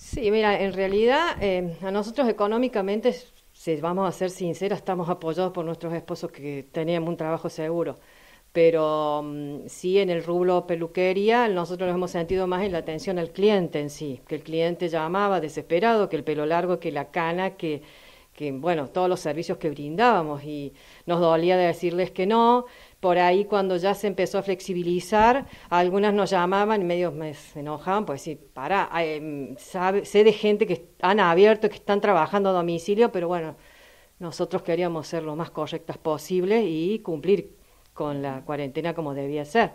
Sí, mira, en realidad em, a nosotros económicamente, si vamos a ser sinceros, estamos apoyados por nuestros esposos que teníamos un trabajo seguro. Pero mm, sí, en el rublo peluquería, nosotros nos hemos sentido más en la atención al cliente en sí, que el cliente llamaba desesperado, que el pelo largo, que la cana, que, que bueno, todos los servicios que brindábamos y nos dolía de decirles que no, por ahí cuando ya se empezó a flexibilizar, algunas nos llamaban y medio me enojaban, pues sí, para, em, sé de gente que han abierto, que están trabajando a domicilio, pero bueno, nosotros queríamos ser lo más correctas posible y cumplir con la cuarentena como debía ser.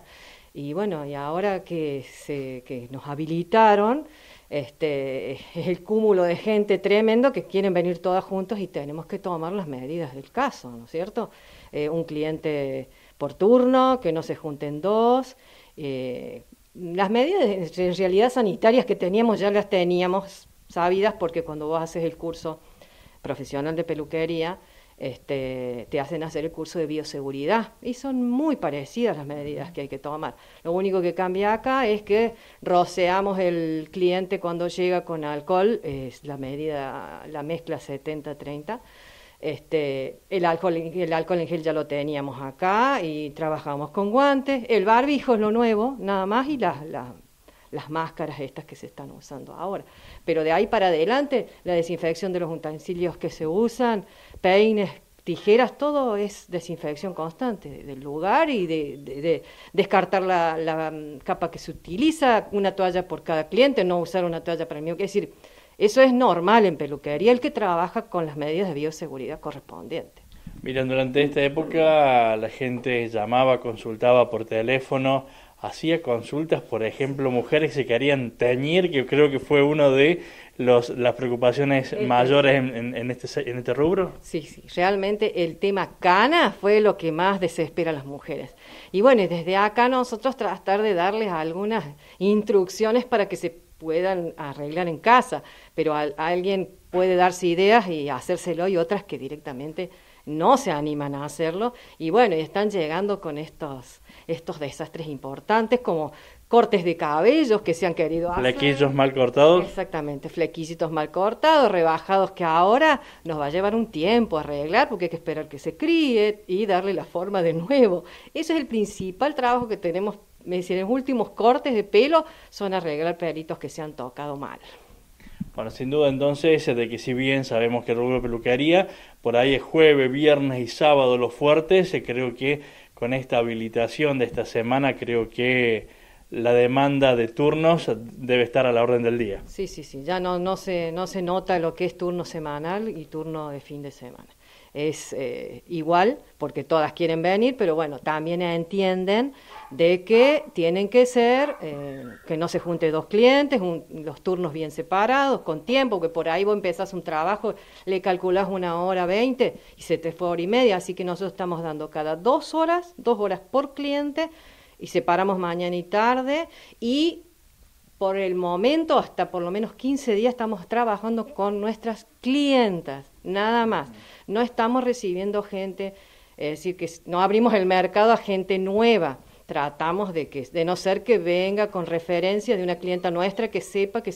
Y bueno, y ahora que, se, que nos habilitaron, este, es el cúmulo de gente tremendo que quieren venir todas juntos y tenemos que tomar las medidas del caso, ¿no es cierto? Eh, un cliente por turno, que no se junten dos. Eh, las medidas en realidad sanitarias que teníamos ya las teníamos sabidas porque cuando vos haces el curso profesional de peluquería, este, te hacen hacer el curso de bioseguridad y son muy parecidas las medidas que hay que tomar. Lo único que cambia acá es que roceamos el cliente cuando llega con alcohol, es la medida, la mezcla 70-30 este, el, alcohol, el alcohol en gel ya lo teníamos acá y trabajamos con guantes. El barbijo es lo nuevo, nada más, y las, las, máscaras estas que se están usando ahora. Pero de ahí para adelante, la desinfección de los utensilios que se usan, peines, tijeras, todo es desinfección constante del lugar y de, descartar la, mm, capa que se utiliza, una toalla por cada cliente, no usar una toalla para el mío. Es decir, eso es normal en peluquería, el que trabaja con las medidas de bioseguridad correspondientes. Miren, durante esta época la gente llamaba, consultaba por teléfono, hacía consultas, por ejemplo, mujeres se querían teñir, que creo que fue una de los, las preocupaciones mayores en, este, en este rubro. Sí, sí, realmente el tema cana fue lo que más desespera a las mujeres. Y bueno, desde acá nosotros tratar de darles algunas instrucciones para que se puedan arreglar en casa, pero alguien puede darse ideas y hacérselo y otras que directamente no se animan a hacerlo y bueno, y están llegando con estos, estos desastres importantes como cortes de cabellos que se han querido hacer. Flequillos mal cortados. Exactamente, flequillitos mal cortados, rebajados que ahora nos va a llevar un tiempo arreglar porque hay que esperar que se críe y darle la forma de nuevo. Eso es el principal trabajo que tenemos me dicen, los últimos cortes de pelo son arreglar pelitos que se han tocado mal. Bueno, sin duda entonces, de que si bien sabemos que el rubro peluquería, por ahí es jueves, viernes y sábado los fuertes, eh, creo que con esta habilitación de esta semana, creo que la demanda de turnos debe estar a la orden del día. Sí, sí, sí, ya no, no, se, no se nota lo que es turno semanal y turno de fin de semana es eh, igual, porque todas quieren venir, pero bueno, también entienden de que tienen que ser, eh, que no se junte dos clientes, los turnos bien separados, con tiempo, que por ahí vos empezás un trabajo, le calculás una hora veinte y se te fue hora y media, así que nosotros estamos dando cada dos horas, dos horas por cliente, y separamos mañana y tarde, y por el momento, hasta por lo menos 15 días, estamos trabajando con nuestras clientas, nada más. No estamos recibiendo gente, es decir, que no abrimos el mercado a gente nueva. Tratamos de que, de no ser que venga con referencia de una clienta nuestra que sepa que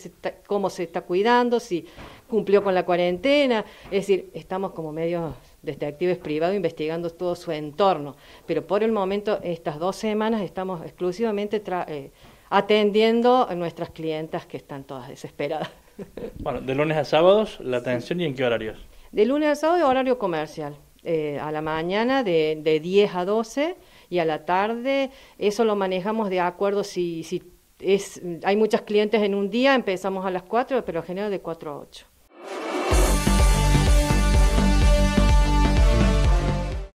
cómo se está cuidando, si cumplió con la cuarentena. Es decir, estamos como medios este actives privados investigando todo su entorno. Pero por el momento, estas dos semanas estamos exclusivamente eh, atendiendo a nuestras clientas que están todas desesperadas. Bueno, de lunes a sábados, la atención y en qué horarios? De lunes a sábado, horario comercial. Eh, a la mañana de, de, 10 a 12 y a la tarde, eso lo manejamos de acuerdo si, si es, hay muchas clientes en un día, empezamos a las 4, pero en general de 4 a 8.